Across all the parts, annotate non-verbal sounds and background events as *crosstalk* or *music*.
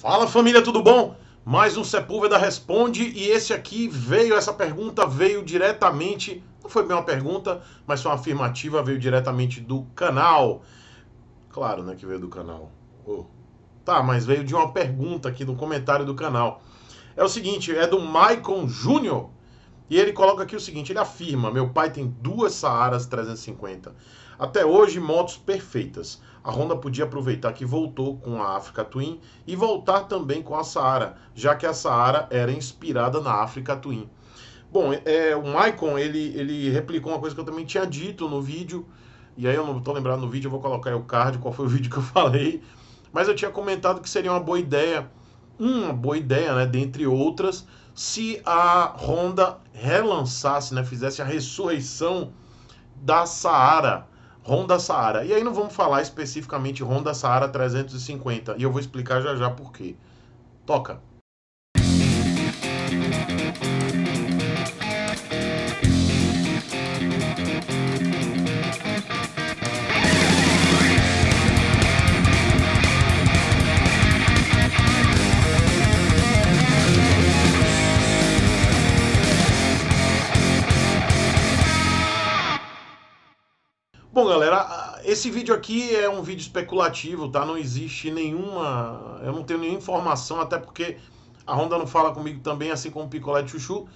Fala família, tudo bom? Mais um Sepúlveda Responde e esse aqui veio, essa pergunta veio diretamente, não foi bem uma pergunta, mas foi uma afirmativa, veio diretamente do canal. Claro, né, que veio do canal. Oh. Tá, mas veio de uma pergunta aqui, no comentário do canal. É o seguinte, é do Maicon Júnior, e ele coloca aqui o seguinte, ele afirma, meu pai tem duas Saaras 350. Até hoje, motos perfeitas a Honda podia aproveitar que voltou com a Africa Twin e voltar também com a Saara, já que a Saara era inspirada na Africa Twin. Bom, é, o Maicon, ele, ele replicou uma coisa que eu também tinha dito no vídeo, e aí eu não estou lembrado no vídeo, eu vou colocar aí o card, qual foi o *laughs* vídeo que eu falei, mas eu tinha comentado que seria uma boa ideia, uma boa ideia, né, dentre outras, se a Honda relançasse, né, fizesse a ressurreição da Saara, Honda Saara. E aí não vamos falar especificamente Honda Saara 350, e eu vou explicar já já por quê. Toca. Bom, galera, esse vídeo aqui é um vídeo especulativo, tá? Não existe nenhuma... Eu não tenho nenhuma informação, até porque a Honda não fala comigo também, assim como o Picolé de Chuchu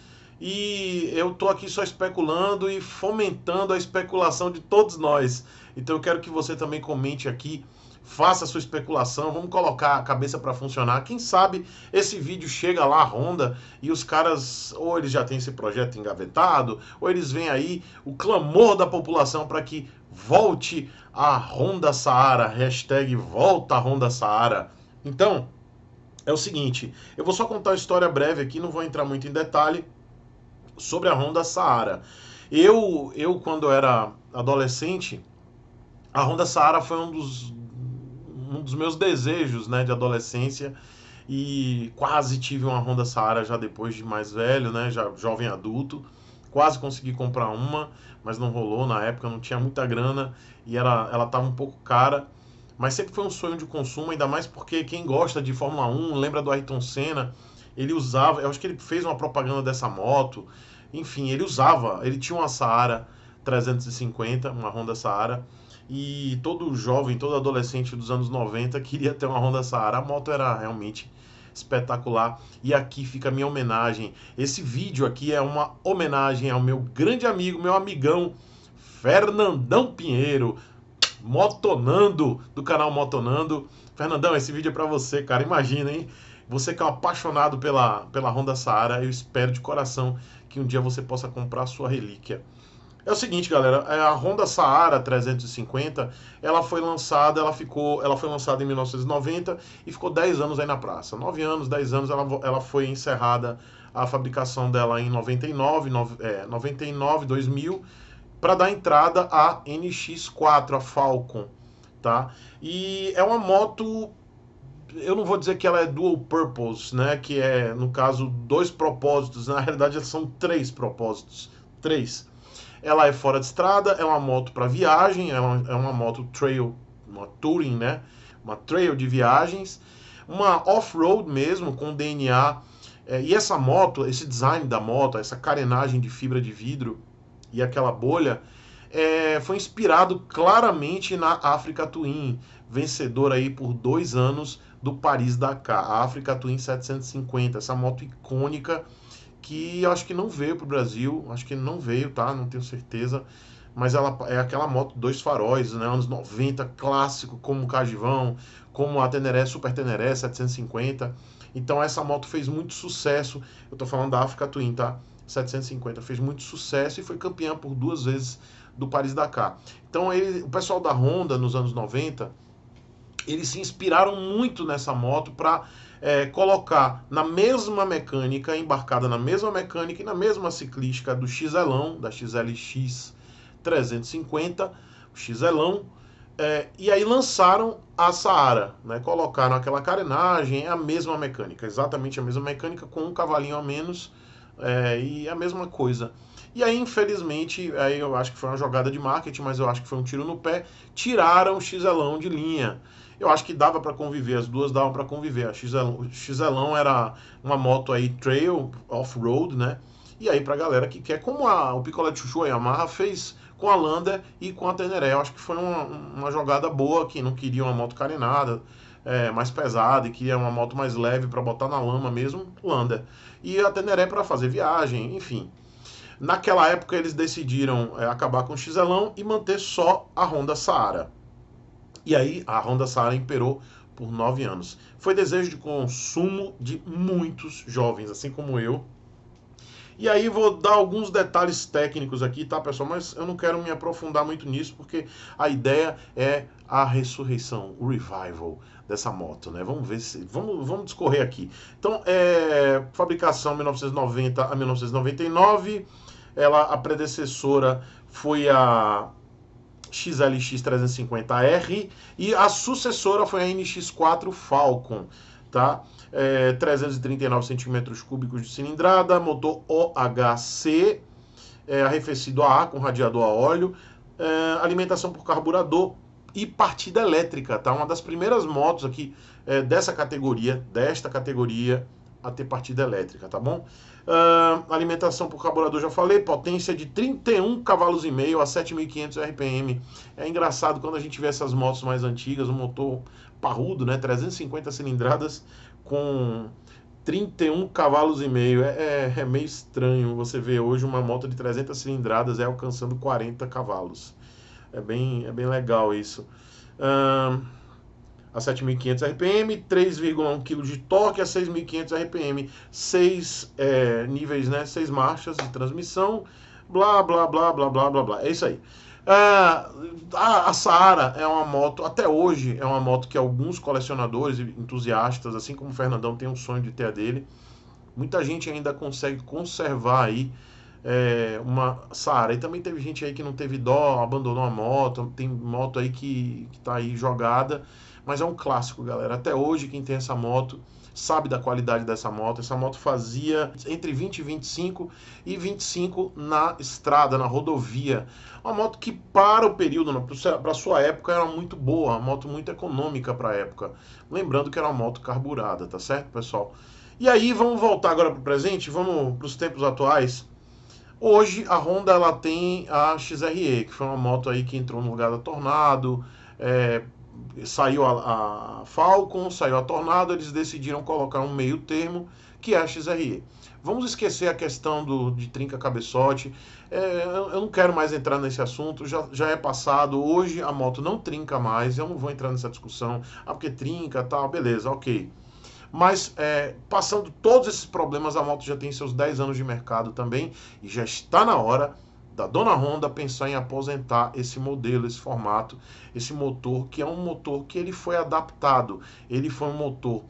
e eu estou aqui só especulando e fomentando a especulação de todos nós. Então eu quero que você também comente aqui, faça a sua especulação, vamos colocar a cabeça para funcionar. Quem sabe esse vídeo chega lá à Honda e os caras, ou eles já têm esse projeto engavetado, ou eles vêm aí o clamor da população para que volte a Honda Saara, hashtag volta a Honda Saara. Então, é o seguinte, eu vou só contar a história breve aqui, não vou entrar muito em detalhe, sobre a Honda Saara. Eu, eu quando era adolescente, a Honda Saara foi um dos, um dos meus desejos né, de adolescência e quase tive uma Honda Saara já depois de mais velho, né, já jovem adulto. Quase consegui comprar uma, mas não rolou na época, não tinha muita grana e era, ela estava um pouco cara. Mas sempre foi um sonho de consumo, ainda mais porque quem gosta de Fórmula 1 lembra do Ayrton Senna ele usava, eu acho que ele fez uma propaganda dessa moto. Enfim, ele usava, ele tinha uma Saara 350, uma Honda Saara, e todo jovem, todo adolescente dos anos 90 queria ter uma Honda Saara. A moto era realmente espetacular. E aqui fica a minha homenagem. Esse vídeo aqui é uma homenagem ao meu grande amigo, meu amigão Fernandão Pinheiro, Motonando, do canal Motonando. Fernandão, esse vídeo é para você, cara. Imagina, hein? Você que é um apaixonado pela, pela Honda Saara, eu espero de coração que um dia você possa comprar sua relíquia. É o seguinte, galera, é a Honda Saara 350, ela foi lançada, ela ficou, ela foi lançada em 1990 e ficou 10 anos aí na praça. 9 anos, 10 anos, ela, ela foi encerrada a fabricação dela em 99, é, 99, 2000, para dar entrada à NX4, a Falcon, tá? E é uma moto eu não vou dizer que ela é dual purpose, né? Que é, no caso, dois propósitos. Na realidade, são três propósitos. Três. Ela é fora de estrada, é uma moto para viagem, é uma, é uma moto trail, uma touring, né? Uma trail de viagens. Uma off-road mesmo, com DNA. É, e essa moto, esse design da moto, essa carenagem de fibra de vidro e aquela bolha, é, foi inspirado claramente na Africa Twin vencedor aí por dois anos do Paris Dakar, a Africa Twin 750, essa moto icônica que acho que não veio para o Brasil, acho que não veio, tá? Não tenho certeza, mas ela é aquela moto dois faróis, né? Anos 90, clássico, como o Cajivão, como a Teneré Super Teneré 750. Então essa moto fez muito sucesso. Eu estou falando da Africa Twin, tá? 750 fez muito sucesso e foi campeã por duas vezes do Paris Dakar. Então ele, o pessoal da Honda nos anos 90 eles se inspiraram muito nessa moto para é, colocar na mesma mecânica, embarcada na mesma mecânica e na mesma ciclística do Xelão, da XLX 350, o Xelão, é, e aí lançaram a Saara, né? colocaram aquela carenagem, é a mesma mecânica, exatamente a mesma mecânica, com um cavalinho a menos é, e a mesma coisa. E aí, infelizmente, aí eu acho que foi uma jogada de marketing, mas eu acho que foi um tiro no pé, tiraram o Xelão de linha eu acho que dava para conviver, as duas davam para conviver. A XL, XLão era uma moto aí trail, off-road, né? E aí pra galera que quer, como a, o Picolé de Chuchu, a Yamaha, fez com a Lander e com a Teneré. Eu acho que foi uma, uma jogada boa, que não queria uma moto carenada, é, mais pesada, e queria uma moto mais leve para botar na lama mesmo, Lander. E a Teneré para fazer viagem, enfim. Naquela época eles decidiram é, acabar com o Xelão e manter só a Honda Saara e aí a Honda Saara imperou por nove anos. Foi desejo de consumo de muitos jovens, assim como eu. E aí vou dar alguns detalhes técnicos aqui, tá, pessoal? Mas eu não quero me aprofundar muito nisso, porque a ideia é a ressurreição, o revival dessa moto, né? Vamos ver se... Vamos, vamos discorrer aqui. Então, é... Fabricação 1990 a 1999. Ela, a predecessora foi a XLX 350R e a sucessora foi a NX4 Falcon, tá? É, 339 centímetros cúbicos de cilindrada, motor OHC, é, arrefecido a ar com radiador a óleo, é, alimentação por carburador e partida elétrica, tá? Uma das primeiras motos aqui é, dessa categoria, desta categoria a ter partida elétrica, tá bom? Uh, alimentação por carburador, já falei, potência de 31 cavalos e meio a 7.500 RPM. É engraçado quando a gente vê essas motos mais antigas, um motor parrudo, né, 350 cilindradas com 31 cavalos e meio. É, é, é, meio estranho você ver hoje uma moto de 300 cilindradas é alcançando 40 cavalos. É bem, é bem legal isso. Uh, a 7.500 RPM, 3,1 kg de torque a 6.500 RPM, 6 é, níveis, né, 6 marchas de transmissão, blá, blá, blá, blá, blá, blá, blá, é isso aí. Ah, a, a Saara é uma moto, até hoje, é uma moto que alguns colecionadores entusiastas, assim como o Fernandão tem um sonho de ter a dele, muita gente ainda consegue conservar aí é, uma Saara. E também teve gente aí que não teve dó, abandonou a moto, tem moto aí que, que tá aí jogada, mas é um clássico, galera. Até hoje, quem tem essa moto sabe da qualidade dessa moto. Essa moto fazia entre 20 e 25 e 25 na estrada, na rodovia. Uma moto que para o período, né, para sua época era muito boa, uma moto muito econômica para a época. Lembrando que era uma moto carburada, tá certo, pessoal? E aí vamos voltar agora para o presente, vamos para os tempos atuais. Hoje a Honda ela tem a XRE, que foi uma moto aí que entrou no lugar da Tornado, é, saiu a, a Falcon, saiu a Tornado, eles decidiram colocar um meio termo que é a XRE. Vamos esquecer a questão do, de trinca cabeçote. É, eu não quero mais entrar nesse assunto, já, já é passado. Hoje a moto não trinca mais, eu não vou entrar nessa discussão. Ah, porque trinca tal, beleza, ok. Mas é, passando todos esses problemas, a moto já tem seus 10 anos de mercado também e já está na hora da dona Honda pensar em aposentar esse modelo, esse formato, esse motor, que é um motor que ele foi adaptado, ele foi um motor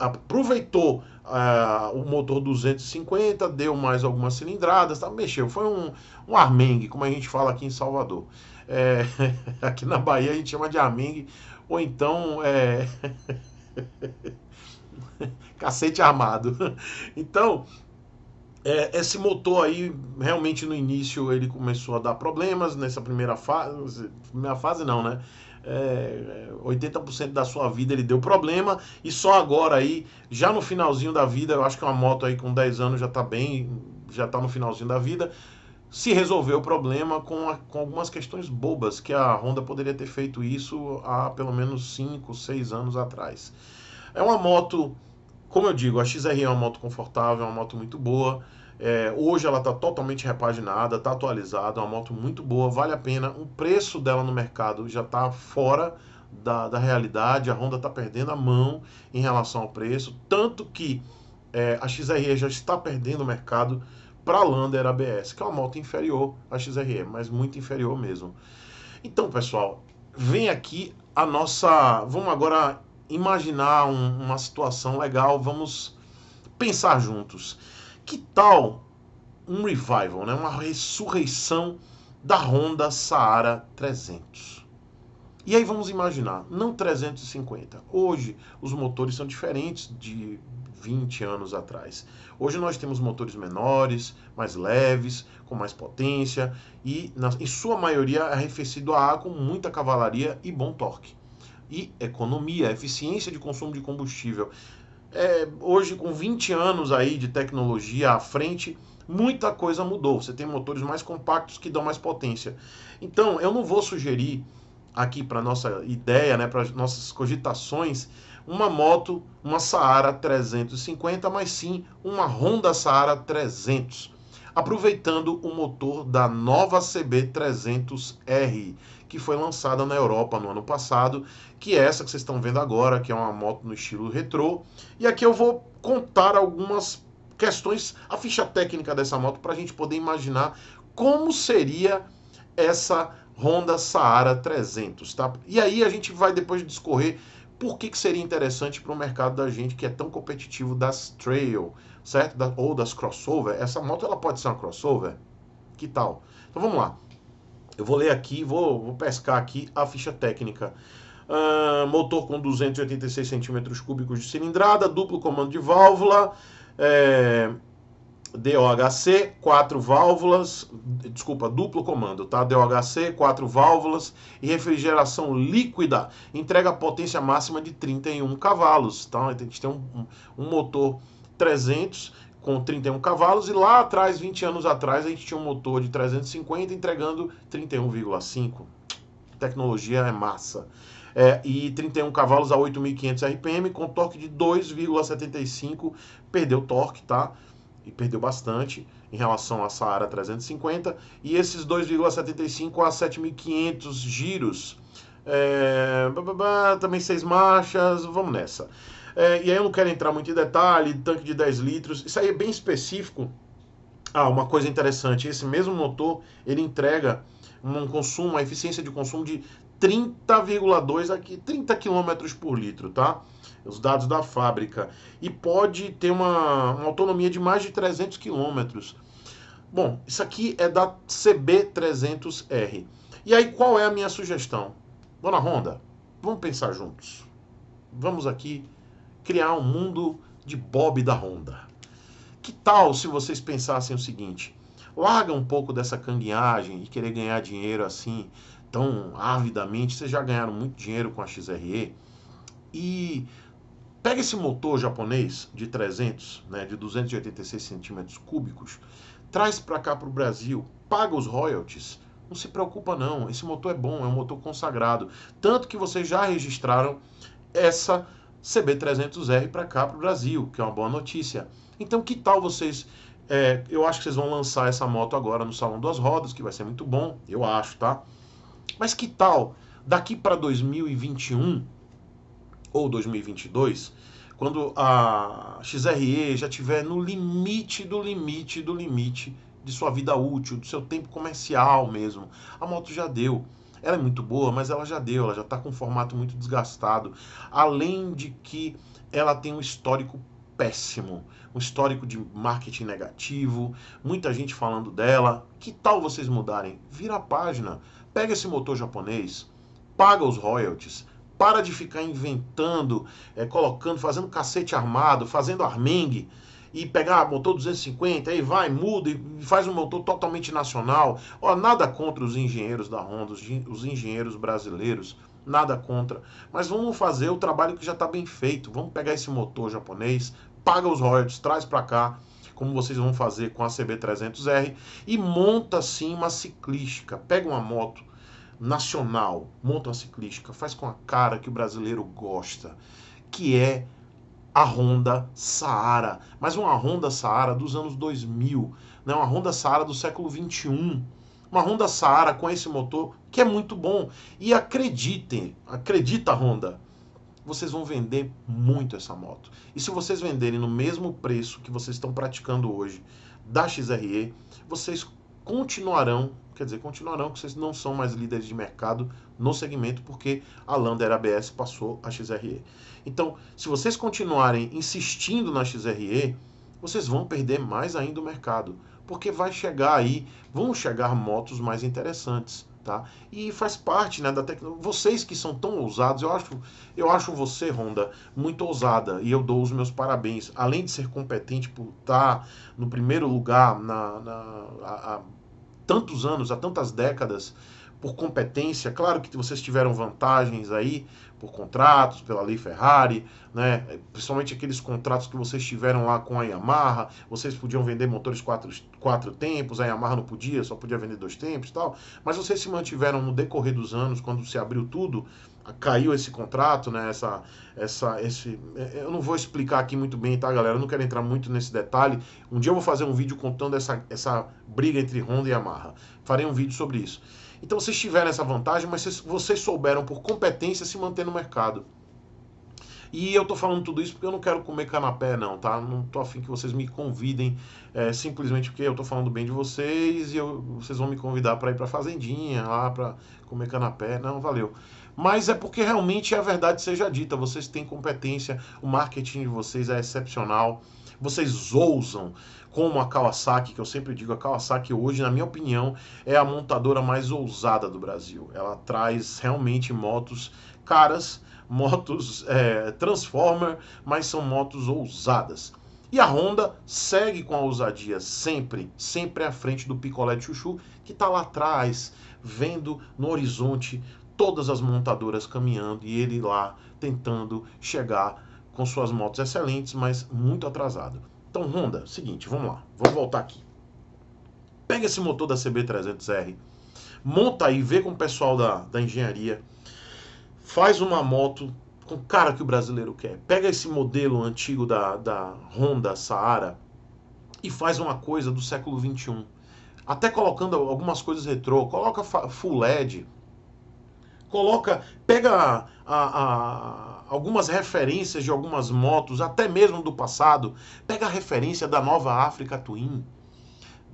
aproveitou uh, o motor 250, deu mais algumas cilindradas, tá, mexeu, foi um, um armengue, como a gente fala aqui em Salvador. É, *laughs* aqui na Bahia a gente chama de armengue, ou então é... *laughs* cacete armado. Então, é, esse motor aí, realmente no início, ele começou a dar problemas nessa primeira fase. Primeira fase não, né? É, 80% é, da sua vida ele deu problema e só agora aí, já no finalzinho da vida, eu acho que uma moto aí com 10 anos já tá bem, já tá no finalzinho da vida, se resolveu o problema com, a, com algumas questões bobas, que a Honda poderia ter feito isso há pelo menos 5, 6 anos atrás. É uma moto como eu digo, a XR é uma moto confortável, é uma moto muito boa. É, hoje ela está totalmente repaginada, está atualizada, é uma moto muito boa, vale a pena. O preço dela no mercado já está fora da, da, realidade, a Honda está perdendo a mão em relação ao preço, tanto que é, a XRE já está perdendo o mercado para a Lander ABS, que é uma moto inferior à XRE, mas muito inferior mesmo. Então, pessoal, vem aqui a nossa. Vamos agora imaginar um, uma situação legal, vamos pensar juntos. Que tal um revival, né? uma ressurreição da Honda Saara 300? E aí vamos imaginar, não 350. Hoje os motores são diferentes de 20 anos atrás. Hoje nós temos motores menores, mais leves, com mais potência e, na, em sua maioria, arrefecido a ar com muita cavalaria e bom torque e economia, eficiência de consumo de combustível. É, hoje, com 20 anos aí de tecnologia à frente, muita coisa mudou. Você tem motores mais compactos que dão mais potência. Então, eu não vou sugerir aqui para nossa ideia, né, para nossas cogitações, uma moto, uma Saara 350, mas sim uma Honda Saara 300 aproveitando o motor da nova CB300R, que foi lançada na Europa no ano passado, que é essa que vocês estão vendo agora, que é uma moto no estilo retrô. E aqui eu vou contar algumas questões, a ficha técnica dessa moto, para a gente poder imaginar como seria essa Honda Saara 300, tá? E aí a gente vai depois discorrer por que, que seria interessante para o mercado da gente que é tão competitivo das Trail certo? Da, ou das crossover. Essa moto ela pode ser uma crossover? Que tal? Então vamos lá. Eu vou ler aqui, vou, vou pescar aqui a ficha técnica. Uh, motor com 286 centímetros cúbicos de cilindrada, duplo comando de válvula, é, DOHC, quatro válvulas, desculpa, duplo comando, tá? DOHC, quatro válvulas e refrigeração líquida. Entrega potência máxima de 31 cavalos, tá? Então A gente tem um, um motor 300 com 31 cavalos e lá atrás, 20 anos atrás, a gente tinha um motor de 350 entregando 31,5. Tecnologia é massa. É, e 31 cavalos a 8.500 RPM com torque de 2,75, perdeu torque, tá? E perdeu bastante em relação à Saara 350 e esses 2,75 a 7.500 giros. É, também seis marchas, vamos nessa. É, e aí eu não quero entrar muito em detalhe, tanque de 10 litros, isso aí é bem específico. Ah, uma coisa interessante, esse mesmo motor, ele entrega um consumo, uma eficiência de consumo de 30,2 aqui, 30 km por litro, tá? Os dados da fábrica. E pode ter uma, uma autonomia de mais de 300 km. Bom, isso aqui é da CB300R. E aí, qual é a minha sugestão? Dona Ronda, vamos pensar juntos. Vamos aqui criar um mundo de Bob da Honda. Que tal se vocês pensassem o seguinte? Larga um pouco dessa canguinhagem e querer ganhar dinheiro assim tão avidamente. Vocês já ganharam muito dinheiro com a XRE e pega esse motor japonês de 300, né, de 286 centímetros cúbicos, traz para cá para o Brasil, paga os royalties. Não se preocupa não, esse motor é bom, é um motor consagrado, tanto que vocês já registraram essa CB300R para cá, para o Brasil, que é uma boa notícia. Então, que tal vocês. É, eu acho que vocês vão lançar essa moto agora no Salão das Rodas, que vai ser muito bom, eu acho, tá? Mas que tal daqui para 2021 ou 2022, quando a XRE já estiver no limite do limite do limite de sua vida útil, do seu tempo comercial mesmo, a moto já deu ela é muito boa, mas ela já deu, ela já está com um formato muito desgastado. Além de que ela tem um histórico péssimo, um histórico de marketing negativo, muita gente falando dela. Que tal vocês mudarem? Vira a página, pega esse motor japonês, paga os royalties, para de ficar inventando, é, colocando, fazendo cacete armado, fazendo armengue e pegar motor 250, aí vai, muda e faz um motor totalmente nacional. Ó, nada contra os engenheiros da Honda, os engenheiros brasileiros, nada contra. Mas vamos fazer o trabalho que já está bem feito. Vamos pegar esse motor japonês, paga os royalties, traz para cá, como vocês vão fazer com a CB300R, e monta sim uma ciclística. Pega uma moto nacional, monta uma ciclística, faz com a cara que o brasileiro gosta, que é a Honda Saara, mas uma Honda Saara dos anos 2000, né? uma Honda Saara do século 21, uma Honda Saara com esse motor que é muito bom. E acreditem, acredita Honda, vocês vão vender muito essa moto. E se vocês venderem no mesmo preço que vocês estão praticando hoje da XRE, vocês continuarão, quer dizer, continuarão que vocês não são mais líderes de mercado no segmento porque a Lander ABS passou a XRE. Então, se vocês continuarem insistindo na XRE, vocês vão perder mais ainda o mercado, porque vai chegar aí, vão chegar motos mais interessantes. Tá? E faz parte né, da tecnologia. Vocês que são tão ousados, eu acho, eu acho você, Ronda, muito ousada e eu dou os meus parabéns. Além de ser competente por estar tá no primeiro lugar na, na, há, há tantos anos, há tantas décadas, por competência, claro que vocês tiveram vantagens aí, por contratos, pela lei Ferrari, né? É, principalmente aqueles contratos que vocês tiveram lá com a Yamaha, vocês podiam vender motores quatro, quatro tempos, a Yamaha não podia, só podia vender dois tempos e tal, mas vocês se mantiveram no decorrer dos anos, quando se abriu tudo, caiu esse contrato, né? Essa, essa, esse, é, eu não vou explicar aqui muito bem, tá, galera? Eu não quero entrar muito nesse detalhe. Um dia eu vou fazer um vídeo contando essa, essa briga entre Honda e Yamaha. Farei um vídeo sobre isso. Então vocês tiveram essa vantagem, mas vocês, vocês souberam por competência se manter no mercado. E eu tô falando tudo isso porque eu não quero comer canapé, não, tá? Não tô afim que vocês me convidem é, simplesmente porque eu tô falando bem de vocês e eu, vocês vão me convidar para ir pra fazendinha lá pra comer canapé. Não, valeu. Mas é porque realmente é a verdade seja dita, vocês têm competência, o marketing de vocês é excepcional, vocês ousam, como a Kawasaki, que eu sempre digo, a Kawasaki hoje, na minha opinião, é a montadora mais ousada do Brasil. Ela traz realmente motos caras, *laughs* motos é, Transformer, mas são motos ousadas. E a Honda segue com a ousadia, sempre, sempre à frente do picolé de chuchu, que está lá atrás, vendo no horizonte todas as montadoras caminhando e ele lá tentando chegar com suas motos excelentes, mas muito atrasado. Então, Honda, seguinte, vamos lá. Vamos voltar aqui. Pega esse motor da CB300R, monta aí, vê com o pessoal da, da engenharia, faz uma moto com o cara que o brasileiro quer. Pega esse modelo antigo da, da Honda Saara e faz uma coisa do século 21 até colocando algumas coisas retrô, coloca full LED, coloca, pega a, a algumas referências de algumas motos, até mesmo do passado. Pega a referência da nova África Twin.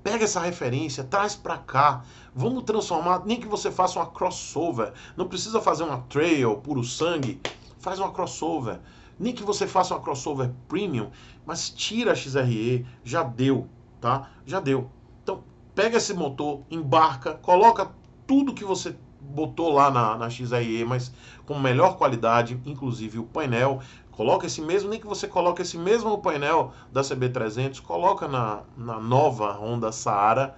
Pega essa referência, traz para cá. Vamos transformar, nem que você faça uma crossover. Não precisa fazer uma trail puro sangue. Faz uma crossover. Nem que você faça uma crossover premium, mas tira a XRE, já deu, tá? Já deu. Então, pega esse motor, embarca, coloca tudo que você botou lá na, na XRE, mas com melhor qualidade, inclusive o painel. Coloca esse mesmo, nem que você coloque esse mesmo painel da CB300, coloca na, na nova Honda Saara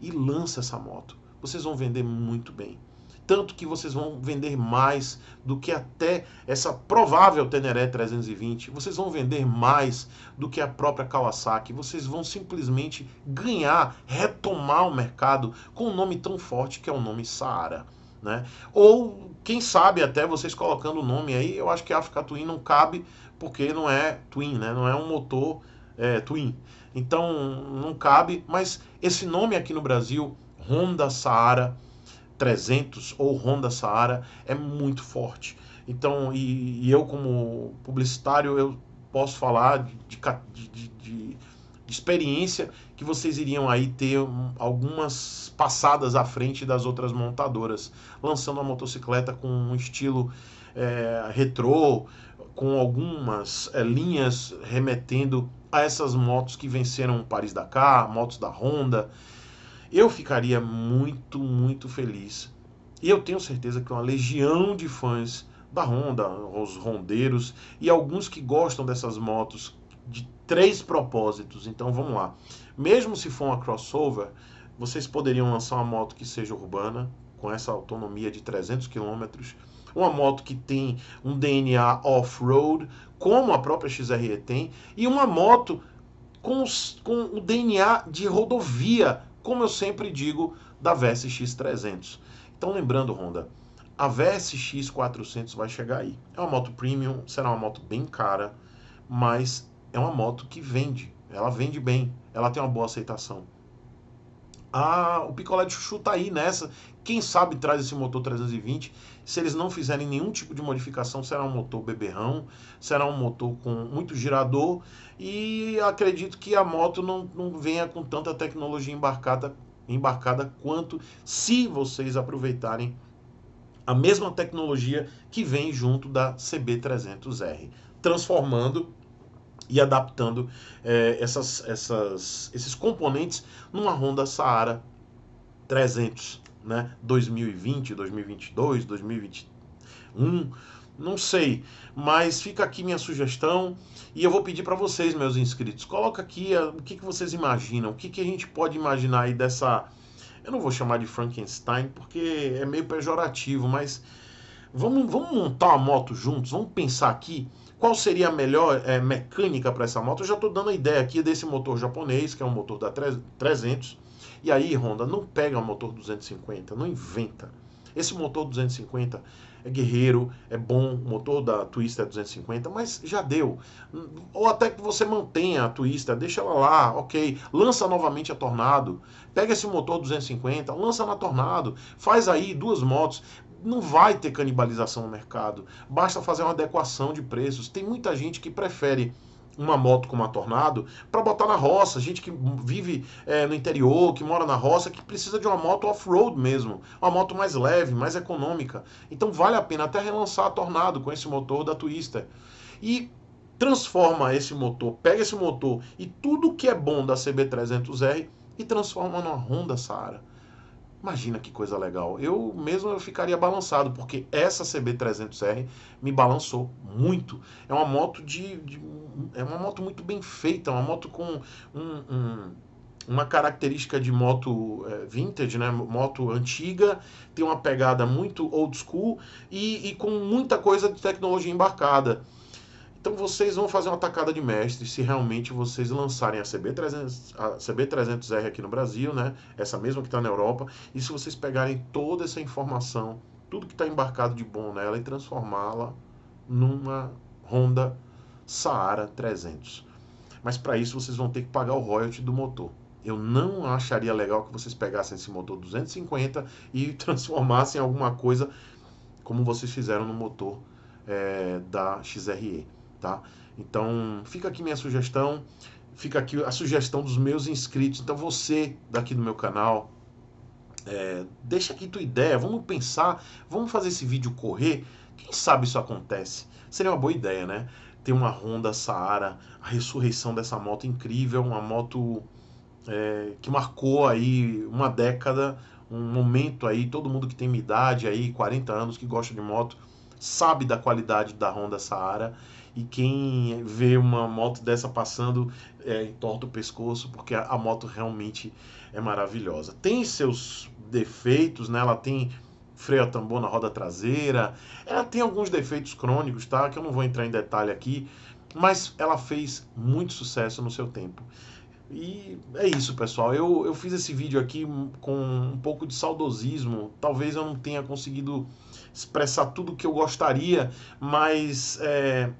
e lança essa moto. Vocês vão vender muito bem. Tanto que vocês vão vender mais do que até essa provável Teneré 320. Vocês vão vender mais do que a própria Kawasaki. Vocês vão simplesmente ganhar, retomar o mercado com um nome tão forte que é o nome Saara. Né? Ou, quem sabe, até vocês colocando o nome aí, eu acho que a Africa Twin não cabe, porque não é Twin, né? não é um motor é, Twin. Então, não cabe, mas esse nome aqui no Brasil, Honda Saara 300 ou Honda Saara, é muito forte. Então, e, e eu como publicitário, eu posso falar de, de, de, de de experiência que vocês iriam aí ter algumas passadas à frente das outras montadoras, lançando uma motocicleta com um estilo é, retrô, com algumas é, linhas remetendo a essas motos que venceram o Paris Dakar, motos da Honda. Eu ficaria muito, muito feliz. E eu tenho certeza que uma legião de fãs da Honda, os rondeiros e alguns que gostam dessas motos de três propósitos. Então vamos lá. Mesmo se for uma crossover, vocês poderiam lançar uma moto que seja urbana, com essa autonomia de 300 km, uma moto que tem um DNA off-road, como a própria XRE tem, e uma moto com, com o DNA de rodovia, como eu sempre digo, da VSX300. Então lembrando, Honda, a VSX400 vai chegar aí. É uma moto premium, será uma moto bem cara, mas é uma moto que vende. Ela vende bem, ela tem uma boa aceitação. Ah, o picolé de chuchu tá aí nessa. Quem sabe traz esse motor 320. Se eles não fizerem nenhum tipo de modificação, será um motor beberrão, será um motor com muito girador. E acredito que a moto não, não venha com tanta tecnologia embarcada, embarcada quanto se vocês aproveitarem a mesma tecnologia que vem junto da CB300R, transformando e adaptando é, essas, essas, esses componentes numa Honda Saara 300, né? 2020, 2022, 2021, não sei, mas fica aqui minha sugestão e eu vou pedir para vocês, meus inscritos, coloca aqui a, eh, o que, que vocês imaginam, o que, que a gente pode imaginar aí dessa, eu não vou chamar de Frankenstein porque é meio pejorativo, mas vamos, vamos montar a moto juntos, vamos pensar aqui qual seria a melhor é, mecânica para essa moto? Eu já estou dando a ideia aqui desse motor japonês, que é um motor da 300. E aí, Honda, não pega o motor 250, não inventa. Esse motor 250 é guerreiro, é bom, o motor da Twister é 250, mas já deu. Ou até que você mantenha a Twister, deixa ela lá, ok. Lança novamente a Tornado, pega esse motor 250, lança na Tornado, faz aí duas motos, não vai ter canibalização no mercado. Basta fazer uma adequação de preços. Tem muita gente que prefere uma moto como a Tornado para botar na roça. Gente que vive é, no interior, que mora na roça, que precisa de uma moto off-road mesmo. Uma moto mais leve, mais econômica. Então vale a pena até relançar a Tornado com esse motor da Twister. E transforma esse motor, pega esse motor e tudo que é bom da CB300R e transforma numa Honda Saara. Imagina que coisa legal. Eu mesmo eu ficaria balançado, porque essa CB300R me balançou muito. É uma moto de, de é uma moto muito bem feita, uma moto com um, um, uma característica de moto é, vintage, né? moto antiga, tem uma pegada muito old school e, e com muita coisa de tecnologia embarcada. Então vocês vão fazer uma atacada de mestre se realmente vocês lançarem a, CB300, a CB300R aqui no Brasil, né? Essa mesma que está na Europa. E se vocês pegarem toda essa informação, tudo que está embarcado de bom nela e transformá-la numa Honda Saara 300. Mas para isso vocês vão ter que pagar o royalty do motor. Eu não acharia legal que vocês pegassem esse motor 250 e *laughs* transformassem em alguma coisa como vocês fizeram no motor é, da XRE tá? Então, fica aqui minha sugestão, fica aqui a sugestão dos meus inscritos. Então, você daqui do meu canal, é, deixa aqui tua ideia, vamos pensar, vamos fazer esse vídeo correr. Quem sabe isso acontece? Seria uma boa ideia, né? Ter uma Honda Saara, a ressurreição dessa moto incrível, uma moto é, que marcou aí uma década, um momento aí, todo mundo que tem minha idade aí, 40 anos, que gosta de moto, sabe da qualidade da Honda Saara e quem vê uma moto dessa passando é, entorta o pescoço porque a, a moto realmente é maravilhosa. Tem seus defeitos, né? Ela tem freio a tambor na roda traseira, ela tem alguns defeitos crônicos, tá? Que eu não vou entrar em detalhe aqui, mas ela fez muito sucesso no seu tempo. E é isso, pessoal. Eu, eu fiz esse vídeo aqui com um pouco de saudosismo. Talvez eu não tenha conseguido expressar tudo que eu gostaria, mas é,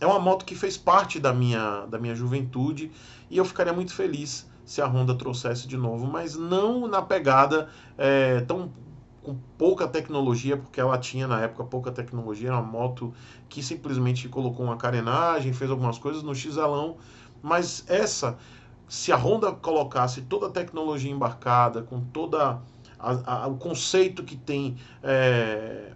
é uma moto que fez parte da minha, da minha juventude e eu ficaria muito feliz se a Honda trouxesse de novo, mas não na pegada é, tão com pouca tecnologia, porque ela tinha na época pouca tecnologia, era uma moto que simplesmente colocou uma carenagem, fez algumas coisas no xalão, mas essa, se a Honda colocasse toda a tecnologia embarcada, com toda a, a, o conceito que tem é,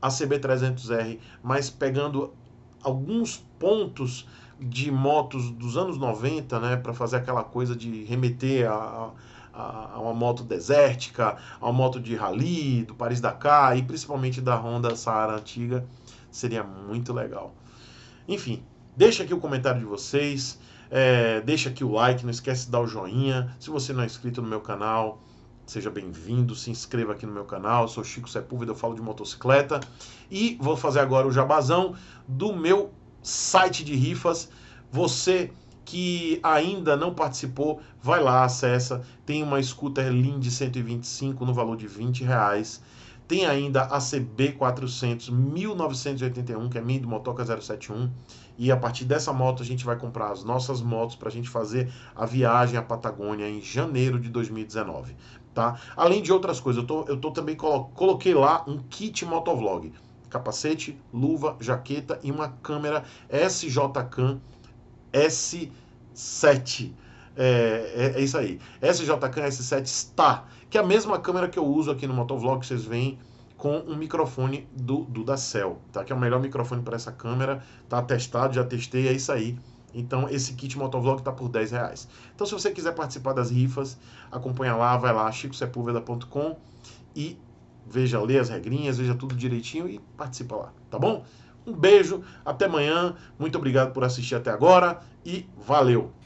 a CB300R, mas pegando alguns pontos de motos dos anos 90, né, para fazer aquela coisa de remeter a, a, a, uma moto desértica, a uma moto de rally, do Paris Dakar e principalmente da Honda Saara antiga, seria muito legal. Enfim, deixa aqui o comentário de vocês, é, deixa aqui o like, não esquece de dar o joinha. Se você não é inscrito no meu canal, Seja bem-vindo, se inscreva aqui no meu canal. Eu sou Chico Sepúlveda, eu falo de motocicleta. E vou fazer agora o jabazão do meu site de rifas. Você que ainda não participou, vai lá, acessa. Tem uma scooter Linde 125 no valor de 20 reais. Tem ainda a CB 400 1981, que é minha do Motoca 071. E a partir dessa moto a gente vai comprar as nossas motos para a gente fazer a viagem à Patagônia em janeiro de 2019 tá? Além de outras coisas, eu tô, eu tô também colo coloquei lá um kit motovlog, capacete, luva, jaqueta e uma câmera SJCAM S7. É, é, é, isso aí. SJCAM S7 está, que é a mesma câmera que eu uso aqui no motovlog, vocês veem com um microfone do, do da Cell, tá? Que é o melhor microfone para essa câmera, tá testado, já testei, é isso aí. Então, esse kit motovlog está por 10 reais. Então, se você quiser participar das rifas, acompanha lá, vai lá, chicosepulveda.com e veja, lê as regrinhas, veja tudo direitinho e participa lá, tá bom? Um beijo, até amanhã, muito obrigado por assistir até agora e valeu!